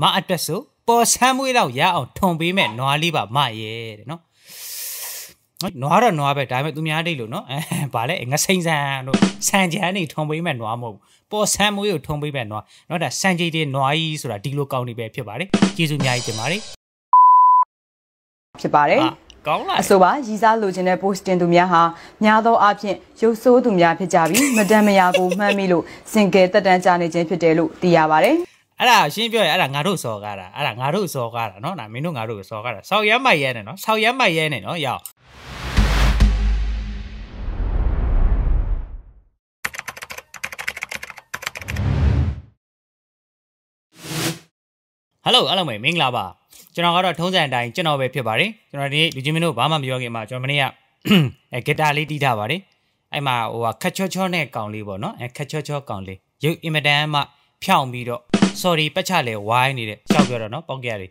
မအတွက်ဆိုပေါ်ဆမ်းမွေးတော့ရအောင်ထုံပေးမဲ့နွားလေးပါမရဲ့တဲ့နော်နွားတော့နွားပဲဒါပေမဲ့သူများတိတ်လို့နော်အဲဗာလဲငစိမ့်ဆန်တို့ဆန်ချန်နေထုံပေးမဲ့နွားမဟုတ်ဘူးပေါ်ဆမ်းမွေးကိုထုံပေးမဲ့နွားနော်ဒါဆန်ကြိတ်တဲ့နွားကြီးဆိုတာဒီလိုကောင်းနေပဲဖြစ်ပါတယ်ကျေးဇူးအများကြီးတင်ပါတယ်ဖြစ်ပါတယ်ကောင်းလားအဆိုပါရီစားလိုချင်တဲ့ post တင်သူများဟာများသောအားဖြင့်ရုပ်ဆိုးသူများဖြစ်ကြပြီးမတန်မရာကိုမှန်းမိလို့စင်ကယ်တက်တန်းကြနေခြင်းဖြစ်တယ်လို့သိရပါတယ်အဲ့ဒါရှင်းပြောရအဲ့ဒါငါတို့စော်ကားတာအဲ့ဒါငါတို့စော်ကားတာနော်ဒါမင်းတို့ငါတို့စော်ကားတာဆောက်ရမ်းမိုက်ရဲနဲ့နော်ဆောက်ရမ်းမိုက်ရဲနဲ့နော်ရောက်ဟယ်လိုအားလုံးပဲမင်္ဂလာပါကျွန်တော်ကတော့ထုံးစံအတိုင်းကျွန်တော်ပဲဖြစ်ပါတယ်ကျွန်တော်ဒီလူချင်းမင်းတို့ဘာမှမပြောခင်မှာကျွန်တော်မနေ့ကအဲဂီတာလေးတီးထားပါတယ်အဲ့မှာဟိုကခက်ချောချောနဲ့កောင်လေးပေါ့နော်အဲခက်ချောချောកောင်လေးရုပ်အင်မတန်မှဖြောင့်ပြီးတော့ sorry ပတ်ချလဲဝိုင်းနေတဲ့ရှောက်ပြောတော့နော်ပေါက်ကြရည်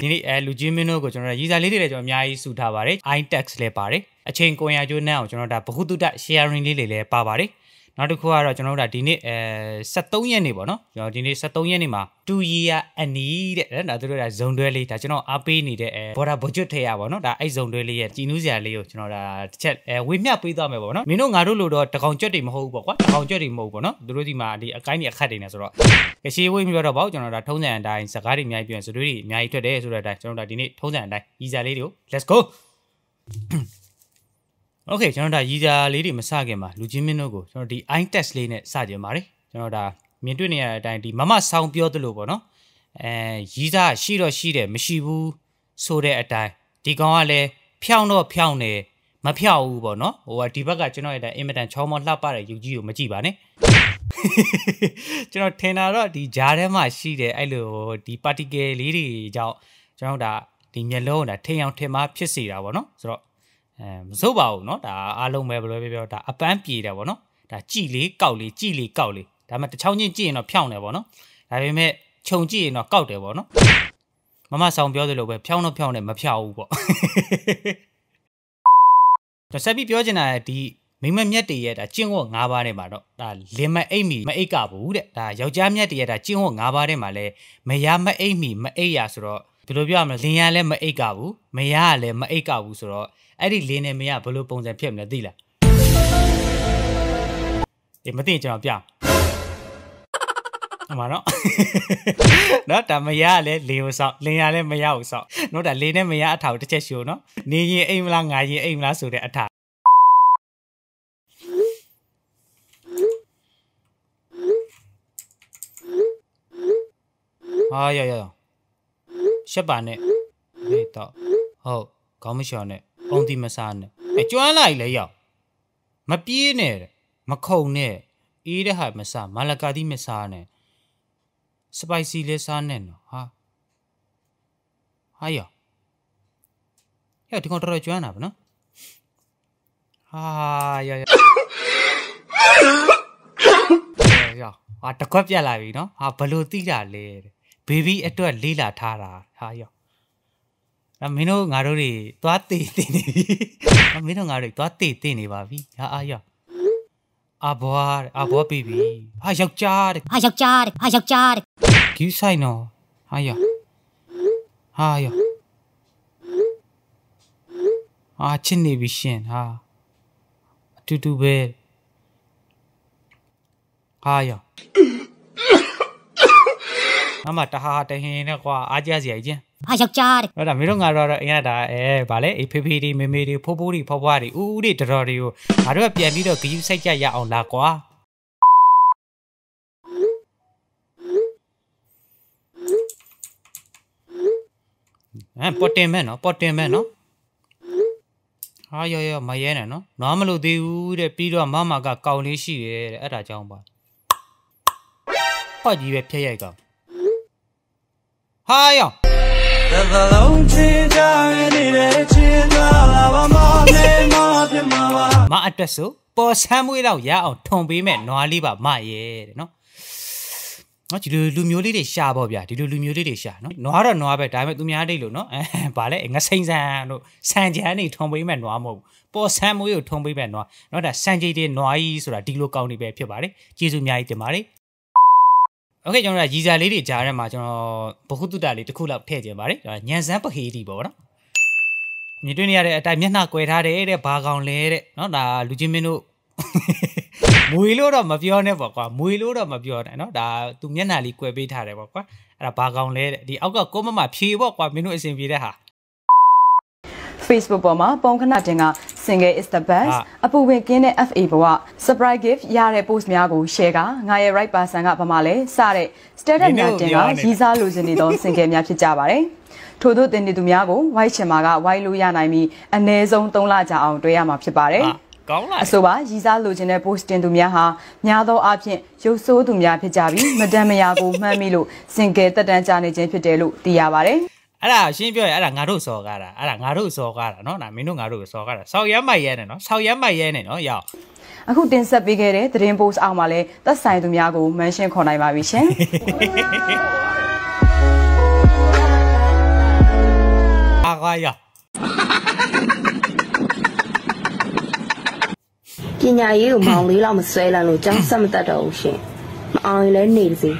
ဒီနေ့အဲလူချင်းမင်းတို့ကိုကျွန်တော်ရည်စားလေးတွေလည်းကျွန်တော်အများကြီးစုထားပါတယ် iTax လည်းပါတယ်အချိန်ကွန်ရာကျိုးနှမ်းအောင်ကျွန်တော်ဒါဘဟုတုတ sharing လေးတွေလည်းပါပါတယ်နောက်တစ်ခုကတော့ကျွန်တော်တို့ဒါဒီနေ့အဲ73ရက်နေ့ပေါ့နော်ကျွန်တော်ဒီနေ့73ရက်နေ့မှာ2 year အနီးတဲ့ဒါတို့တို့ဒါဇုံတွဲလေးဒါကျွန်တော်အားပေးနေတဲ့အဲ border budget ထဲရပေါ့နော်ဒါအဲ့ဇုံတွဲလေးရဲ့ကြည်နူးစရာလေးကိုကျွန်တော်ဒါတစ်ချက်အဲဝေမျှပေးသွားမယ်ပေါ့နော်မင်းတို့ငါတို့လို့တော့တကောင်ကြွက်တွေမဟုတ်ဘူးပေါ့ကွာတကောင်ကြွက်တွေမဟုတ်ဘူးပေါ့နော်တို့တို့ဒီမှာဒီအကိုင်းတွေအခက်တွေနေဆိုတော့ကရှေးဝေးမျိုးတော့ပေါ့ကျွန်တော်ဒါထုံးစံအတိုင်းစကားတွေအများကြီးပြောရင်စတွေးတွေအများကြီးထွက်တယ်ဆိုတဲ့အတိုင်းကျွန်တော်ဒါဒီနေ့ထုံးစံအတိုင်းဤစာလေးတွေကို let's go โอเคကျွန်တော်ဒါရည်စာလေးတွေမစခင်ပါလူချင်းမင်းတို့ကိုကျွန်တော်ဒီ eye test လေးနဲ့စကြင်ပါတယ်ကျွန်တော်ဒါမြင်တွေ့နေရတဲ့အတိုင်းဒီမမဆောင်းပြောသလိုပေါ့နော်အဲရည်စာရှိတော့ရှိတယ်မရှိဘူးဆိုတဲ့အတိုင်းဒီကောင်ကလည်းဖြောင်းတော့ဖြောင်းတယ်မဖြောင်းဘူးပေါ့နော်ဟိုကဒီဘက်ကကျွန်တော်ရဲ့အင်မတန်ချောမောလှပတဲ့ယူကြီးကိုမကြည့်ပါနဲ့ကျွန်တော်ထင်တာတော့ဒီဂျားထဲမှာရှိတယ်အဲ့လိုဒီ particle လေးတွေကြောင့်ကျွန်တော်ဒါဒီမျက်လုံးကထိန်အောင်ထင်မှာဖြစ်စီတာပေါ့နော်ဆိုတော့အဲမစုပ်ပါဘူးเนาะဒါအားလုံးပဲဘယ်လိုပြောပြောဒါအပန်းပြေတယ်ဗောနော်ဒါကြည်လေးကောက်လေးကြည်လေးကောက်လေးဒါမှတချောင်းချင်းကြည့်ရင်တော့ဖြောင်းတယ်ဗောနော်ဒါပေမဲ့ခြုံကြည့်ရင်တော့ကောက်တယ်ဗောနော်မမဆောင်ပြောသလိုပဲဖြောင်းတော့ဖြောင်းတယ်မဖြောင်းဘူးဗောတော့ဆက်ပြီးပြောချင်တာဒီမိမမြတ်တွေရဲ့ဒါကျင့်ဝတ်၅ပါးထဲမှာတော့ဒါလင်မအိတ်မီမအိတ်ကဘူးတဲ့ဒါယောက်ျားမြတ်တွေရဲ့ဒါကျင့်ဝတ်၅ပါးထဲမှာလဲမယားမအိတ်မီမအိတ်ရဆိုတော့ဘယ်လိုပြောရမလဲလင်းရလည်းမအိတ်ကဘူးမရကလည်းမအိတ်ကဘူးဆိုတော့အဲ့ဒီလင်းနဲ့မရဘယ်လိုပုံစံဖြစ်မလဲသိလားဒီမသိရင်ကျွန်တော်ပြအမနော်နော်ဒါမရလည်းလေကိုစောက်လင်းရလည်းမရကိုစောက်နော်ဒါလေနဲ့မရအထာကိုတစ်ချက်ရှိုးနော်နေရင်အိမ်မလားငါရင်အိမ်မလားဆိုတဲ့အထာဟာရရရရှက်ပါနဲ့ဟေးတော့ဟုတ်ခေါင်းမလျှော်နဲ့ပုံတိမဆာနဲ့အကျွမ်းလိုက်လဲရောက်မပြေးနဲ့မခုံနဲ့အေးတဲ့ဟာမဆာမလကာတိမဆာနဲ့စပိုက်စီလေးစားနဲ့နော်ဟာဟာယောဟဲ့ဒီကောင်တော်တော်ကျွမ်းတာဗောနော်ဟာယောယောဟာတကွက်ပြက်လာပြီနော်ဟာဘလို့တိတာလဲတဲ့ဘေဘီအတွက်လေးလာထားတာဟာရောနော်မင်းတို့ငါတို့တွေသွားတည်တည်နေပြီနော်မင်းတို့ငါတို့သွားတည်တည်နေပါပြီဟာအာရောအဘွားအဘွားပြီပြီဟာယောက်ျားတဲ့ဟာယောက်ျားတဲ့ဟာယောက်ျားတဲ့ဂူးဆိုင်နော်ဟာရောဟာရောဟာချစ်နေပြီရှင်ဟာအတူတူပဲဟာရောအမတဟာတဟင်းနဲ့ကွာအားကြစရာကြီးချင်းဟာယောက်ျားတဲ့ဟုတ်တာမင်းတို့ငါတော့အရင်ကဒါအဲဗာလေအေးဖေဖေတွေမေမေတွေဖိုးဖိုးတွေဖွားဖွားတွေဦးဦးတွေတော်တော်တွေကိုငါတို့ကပြန်ပြီးတော့ဂယူးဆိုင်ကြရအောင်လားကွာဟမ်ပေါ်တင်မဲ့နော်ပေါ်တင်မဲ့နော်ဟာရော်ရော်မရဲနဲ့နော်နွားမလို့သေးဘူးတဲ့ပြီးတော့မမကကောင်လေးရှိတယ်တဲ့အဲ့ဒါကြောင့်ပါဟော့ကြီးပဲဖျက်ရိုက်ကောင်ဟာယောတသလုံးချင်းကြရနေတဲ့ချင်းသာလာပါမနေမပြမပါမအတွက်ဆိုပေါ်ဆမ်းမွေးတော့ရအောင်ထုံပေးမဲ့နွားလေးပါမရဲ့တဲ့နော်နော်ဒီလိုလူမျိုးလေးတွေရှာပေါ့ဗျာဒီလိုလူမျိုးလေးတွေရှာနော်နွားတော့နွားပဲဒါပေမဲ့သူများတိတ်လို့နော်အဲဗာလဲငစိမ့်ဆန်တို့ဆန်ချန်နေထုံပေးမဲ့နွားမဟုတ်ဘူးပေါ်ဆန်မွေးကိုထုံပေးမဲ့နွားနော်ဒါဆန်ချန်တွေနွားကြီးဆိုတာဒီလိုကောင်းနေပဲဖြစ်ပါတယ်ကျေးဇူးအများကြီးတင်ပါတယ်โอเคကျွန်တော်ကရီစာလေးတွေကြားထဲမှာကျွန်တော်ဘခုတ္တလေးတစ်ခုလောက်ထည့်ခြင်းပါတယ်ဒါညံစမ်းပဟေတီပေါ့နော်မြင်တွေ့နေရတဲ့အတိုင်းမျက်နှာကွယ်ထားတယ်တဲ့ဘာကောင်လဲတဲ့နော်ဒါလူချင်းမင်းတို့မွေလို့တော့မပြောနဲ့ပေါ့ကွာမွေလို့တော့မပြောနဲ့နော်ဒါသူမျက်နှာလေးကွယ်ပေးထားတယ်ပေါ့ကွာအဲ့ဒါဘာကောင်လဲတဲ့ဒီအောက်ကကိုမမဖြေပေါ့ကွာမင်းတို့အဆင်ပြေတဲ့ဟာ Facebook ပေါ်မှာပုံခဏတင်က single is the best အပူဝင်ကင်းတဲ့ FA ဘဝ surprise gift ရတဲ့ post များကို share ကငါရဲ့ right person ကဘာမှလဲစတဲ့ standard များတင်ကရည်စားလိုချင်နေသော single များဖြစ်ကြပါတယ်ထို့သောတင်နေသူများကို white ချင်မှာက white လို့ရနိုင်ပြီးအ ਨੇ ဆုံး3လကြာအောင်တွေ့ရမှာဖြစ်ပါတယ်ကောင်းလားအဆိုပါရည်စားလိုချင်တဲ့ post တင်သူများဟာများသောအားဖြင့်ရုပ်ဆိုးသူများဖြစ်ကြပြီးမတန်မရာကိုမှန်းမိလို့ single တက်တန်းကြနေခြင်းဖြစ်တယ်လို့သိရပါတယ်အဲ့ဒါရှင်းပြောရအဲ့ဒါငါတို့စော်ကားတာအဲ့ဒါငါတို့စော်ကားတာနော်ဒါမင်းတို့ငါတို့စော်ကားတာဆောက်ရမ်းမိုက်ရဲနဲ့နော်ဆောက်ရမ်းမိုက်ရဲနဲ့နော်ရောက်အခုတင်ဆက်ပေးခဲ့တဲ့သတင်း post အောက်မှာလည်းသက်ဆိုင်သူများကို mention ခေါ်နိုင်ပါပြီရှင်အာဂါယာပညာရေးကိုမောင်လေးလောက်မဆွဲလန်းလို့ကျောင်းဆက်မတက်တော့ဘူးရှင်မအောင်ရင်လည်းနေစေ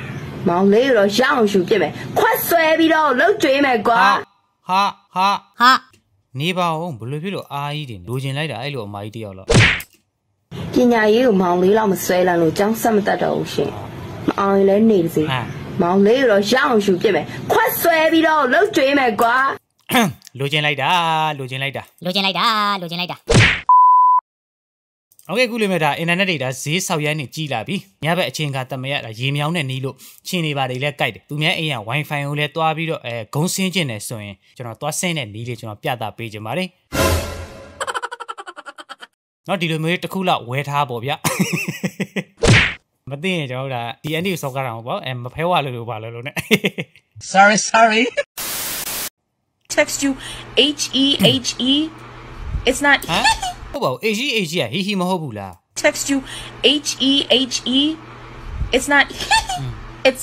မောင်လေးတော့ရအောင်ယူပြစ်မယ်ခွက်ဆွဲပြီးတော့လှုပ်ကျွေးမယ်ကွာဟာဟာဟာနေပါအောင်ဘလို့ဖြစ်လို့အာကြီးတွေလိုချင်လိုက်တာအဲ့လိုအမကြီးတယောက်လောက်ပညာရေးကိုမောင်လေးလောက်မဆွဲလန်းလို့ကျောင်းဆက်မတတ်တော့ဘူးရှင်မအောင်ရင်လည်းနေစေမောင်လေးတော့ရအောင်ယူပြစ်မယ်ခွက်ဆွဲပြီးတော့လှုပ်ကျွေးမယ်ကွာလိုချင်လိုက်တာလိုချင်လိုက်တာလိုချင်လိုက်တာလိုချင်လိုက်တာโอเคခုလေးမဲ့ဒါ internet data ဈေးဆောက်ရမ်းနေကြီးလာပြီညဘက်အချိန်ကတမရရေမြောင်းနဲ့နီးလို့ချင်းနေပါတယ်လဲကြိုက်တယ်သူများအိမ်က wifi ကိုလည်းတွားပြီးတော့အဲဂုံးဆင်းကျင်တယ်ဆိုရင်ကျွန်တော်တွားဆင်းတဲ့နီးလေးကျွန်တော်ပြသပေးခြင်းပါတယ်နော်ဒီလိုမျိုးတစ်ခုလောက်ဝဲထားပေါ့ဗျမသိရင်ကျွန်တော်တို့ကဒီ anti sock ကတောင်ပေါ့အဲမဖဲဝလို့လို့ပါလို့လို့ ਨੇ sorry sorry text you h e h e it's not ဟုတ်ပါဘူး AG AG ကဟီဟီမဟုတ်ဘူးလား text you H E H E it's not it's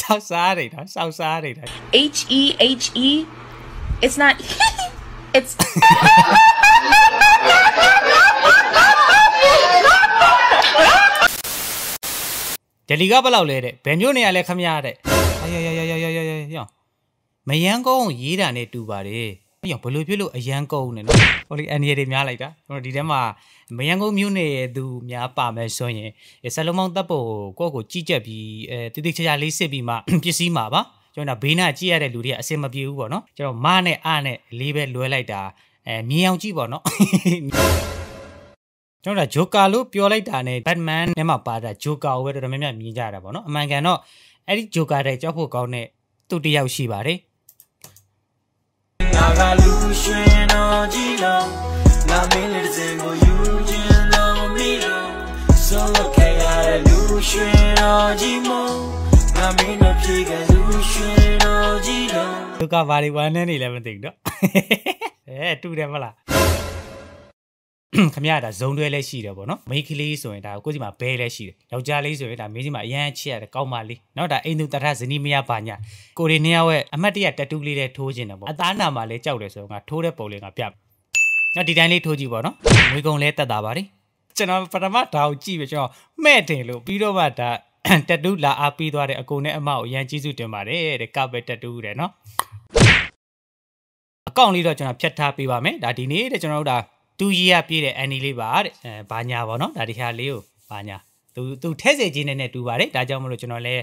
South side, South side. H E H E. It's not. it's. ။ဒလီကဘယ်လောက်လဲတဲ့။ဘယ်မျိုးနေရာလဲခမရတဲ့။အေးအေးအေးမယန်းကုန်းကိုရေးတာနဲ့တူပါတယ်။ပြောဘလို့ဖြစ်လို့အယန်းကုန်းနဲ့နော်။ဟိုလေအန်ရည်တွေများလိုက်တာ။ကျွန်တော်ဒီထဲမှာမယန်းကုန်းမြို့နယ်ရဲ့သူများပါမယ်ဆိုရင်ဆက်လုံးမောင်းတပ်ဖို့ကိုယ့်ကိုကြီးကြက်ပြီးအဲတိတိကျကျလေးစစ်ပြီးမှပစ္စည်းမှာပါ။ကျွန်တော်ဘေးနာကြည့်ရတဲ့လူတွေကအစင်မပြေဘူးပေါ့နော်။ကျွန်တော်မနဲ့အနဲ့လေးပဲလွဲလိုက်တာအဲမြင်အောင်ကြည့်ပေါ့နော်။ကျွန်တော်ကဂျိုကာလို့ပြောလိုက်တာနဲ့ဘတ်မန်နဲ့မှပါတာဂျိုကာကိုပဲတော်တော်များများမြင်ကြတာပေါ့နော်အမှန်ကန်တော့အဲ့ဒီဂျိုကာတဲ့ကြောက်ဖို့ကောင်းတဲ့သူတယောက်ရှိပါတယ်ငါကလူရှင်တော်ကြီးလုံးငါမင်းလေးတစ်စင်ကိုယူခြင်းလုံးမီလုံးဆိုလို့ခဲ့ရတဲ့လူရှင်တော်ကြီးမငါမင်းတို့ဖြေကလူရှင်တော်ကြီးလုံးလူကဘာတွေဝမ်းနေနေလဲမသိဘူးတော့အဲတူတယ်မလားခမရဒါဇုံတွဲလည်းရှိတယ်ပေါ့နော်မိန်းကလေးဆိုရင်ဒါကိုယ့်စီမှာဘဲလည်းရှိတယ်ယောက်ျားလေးဆိုရင်ဒါမင်းစီမှာအရန်ချစ်ရတယ်ကောင်းပါလေနော်ဒါအိန္ဒုတရဇနီးမရပါညာကိုရီနှစ်ယောက်ရဲ့အမတ်တရတက်တူးလေးနဲ့ထိုးခြင်းတယ်ပေါ့အသားနာမှာလည်းကြောက်တယ်ဆိုတော့ငါထိုးတဲ့ပုံလေးငါပြနော်ဒီတိုင်းလေးထိုးကြည့်ပေါ့နော်ငွေကုန်လဲတက်တာပါလေကျွန်တော်ပထမဒါကိုကြည့်ပြီးကျွန်တော်မဲ့တယ်လို့ပြီးတော့မှဒါတက်တူးလာအားပေးသွားတဲ့အကိုနဲ့အမကိုအရန်ကျေးဇူးတင်ပါတယ်တဲ့ကပဲတက်တူးတယ်နော်အကောင့်လေးတော့ကျွန်တော်ဖြတ်ထားပေးပါမယ်ဒါဒီနေ့တဲ့ကျွန်တော်တို့ဒါသူရေးရပြည့်တဲ့အန်ဒီလေးပါတဲ့အဲဘာညာပေါ့နော်ဒါဒီဟာလေးကိုဘာညာသူသူထဲစေခြင်းနဲ့တူပါတယ်ဒါကြောင့်မလို့ကျွန်တော်လည်း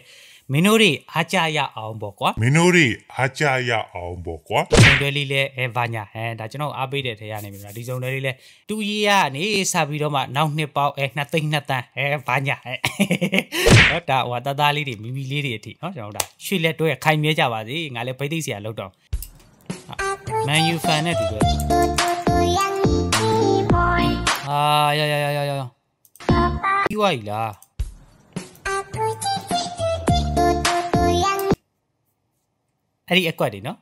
မင်းတို့တွေအားကြရအောင်ပေါ့ကွာမင်းတို့တွေအားကြရအောင်ပေါ့ကွာစုံတွဲလေးလဲအဲဘာညာဟဲဒါကျွန်တော်အားပေးတဲ့ထဲရနေပြီလားဒီစုံတွဲလေးလဲတူကြီးရနေစပြီးတော့မှ နောက်နှစ်ပေါက်အဲနှစ်သိန်းနှစ်တန်းအဲဘာညာဟဲတော့ဒါဟိုတသားလေးတွေမိမိလေးတွေအထိနော်ကျွန်တော်ဒါရွှေလက်တွဲခိုင်မြဲကြပါစေငါလဲဗိတ်သိက်ဆရာလောက်တော့မန်ယူဖန်နဲ့တူတယ်啊呀呀呀呀呀！意外啦！အဲ့ဒီအကွက်တွေနော်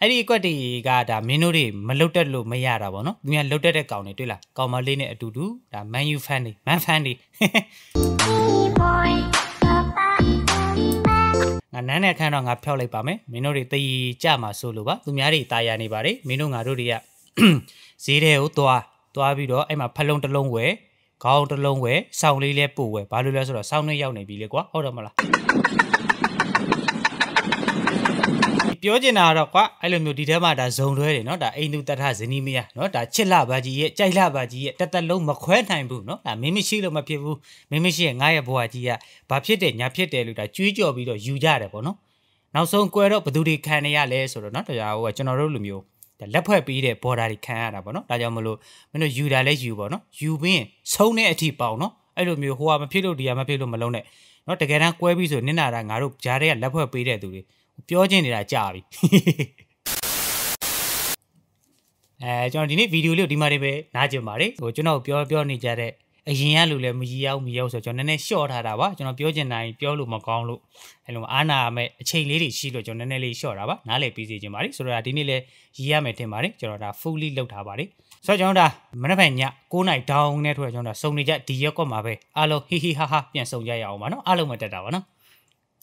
အဲ့ဒီအကွက်တွေကဒါမင်းတို့တွေမလုတ်တက်လို့မရတာဗောနော်သူများလုတ်တက်တဲ့ကောင်တွေတွေ့လားကောင်မလေးနဲ့အတူတူဒါ Man U fan တွေ Man fan တွေငါနန်းနဲ့ခန်းတော့ငါဖျောက်လိုက်ပါမယ်မင်းတို့တွေတည်ကြမှာဆိုလို့ပါသူများတွေတာယာနေပါတယ်မင်းတို့ငါတို့တွေကဈေးတွေကိုသွားသွားပြီးတော့အဲ့မှာဖလုံတစ်လုံးဝယ်ခေါင်းတစ်လုံးဝယ်စောင်းလေးလည်းပို့ဝယ်ဘာလို့လဲဆိုတော့စောင်းနှင်းရောက်နေပြီလေကွာဟုတ်တယ်မလားပြောချင်တာကတော့ကွာအဲ့လိုမျိုးဒီထဲမှာဒါဇုံတွဲတယ်နော်ဒါအိန္ဒုတထဇနီးမယားနော်ဒါချစ်လဘာကြီးရဲ့ကြိုက်လဘာကြီးရဲ့တသက်လုံးမခွဲနိုင်ဘူးနော်ဒါမင်းမရှိလို့မဖြစ်ဘူးမင်းမရှိရဲ့ငါရဲ့ဘဝကြီးကဘာဖြစ်တယ်ညာဖြစ်တယ်လို့ဒါကြွေးကြော်ပြီးတော့ယူကြတယ်ပေါ့နော်နောက်ဆုံးကွဲတော့ဘသူတွေခံနေရလဲဆိုတော့နော်တရားဟိုကကျွန်တော်တို့လူမျိုးလက်ဖွဲ့ပေးတဲ့ border တွေခံရတာပေါ့နော်ဒါကြောင့်မလို့မင်းတို့ယူတာလဲယူပေါ့နော်ယူပြီးဆုံးတဲ့အထိပေါအောင်နော်အဲ့လိုမျိုးဟိုကမဖြစ်လို့ဒီကမဖြစ်လို့မလုံးနဲ့နော်တကယ်တမ်းကွဲပြီးဆိုနင့်နာတာငါတို့ဂျားတွေကလက်ဖွဲ့ပေးတဲ့သူတွေပြောချင်းနေတာကြာပြီအဲကျွန်တော်ဒီနေ့ဗီဒီယိုလေးကိုဒီမှာတွေပဲနားကျင်ပါတယ်ဟိုကျွန်တော်ပြောပြောနေကြတဲ့အရင်ကလူလည်းမကြီးရောက်မရောက်ဆိုတော့ကျွန်တော်နည်းနည်းလျှော့ထားတာပါကျွန်တော်ပြောချင်တာပြောလို့မကောင်းလို့အဲလိုအားနာမဲ့အချိန်လေးတွေရှိလို့ကျွန်တော်နည်းနည်းလေးလျှော့တာပါနားလည်ပြီးစီခြင်းပါတယ်ဆိုတော့ဒီနေ့လည်းရည်ရမယ်ထင်ပါတယ်ကျွန်တော်ဒါ fully လောက်ထားပါတယ်ဆိုတော့ကျွန်တော်ဒါမနက်ဖြန်ည9နိုင်ဒေါင်းနဲ့ထွက်ကျွန်တော်စုံနေကြဒီရက်ကွက်မှာပဲအားလုံးဟီဟီဟာဟာပြန်ဆုံကြရအောင်ပါနော်အားလုံးမတက်တာပါနော်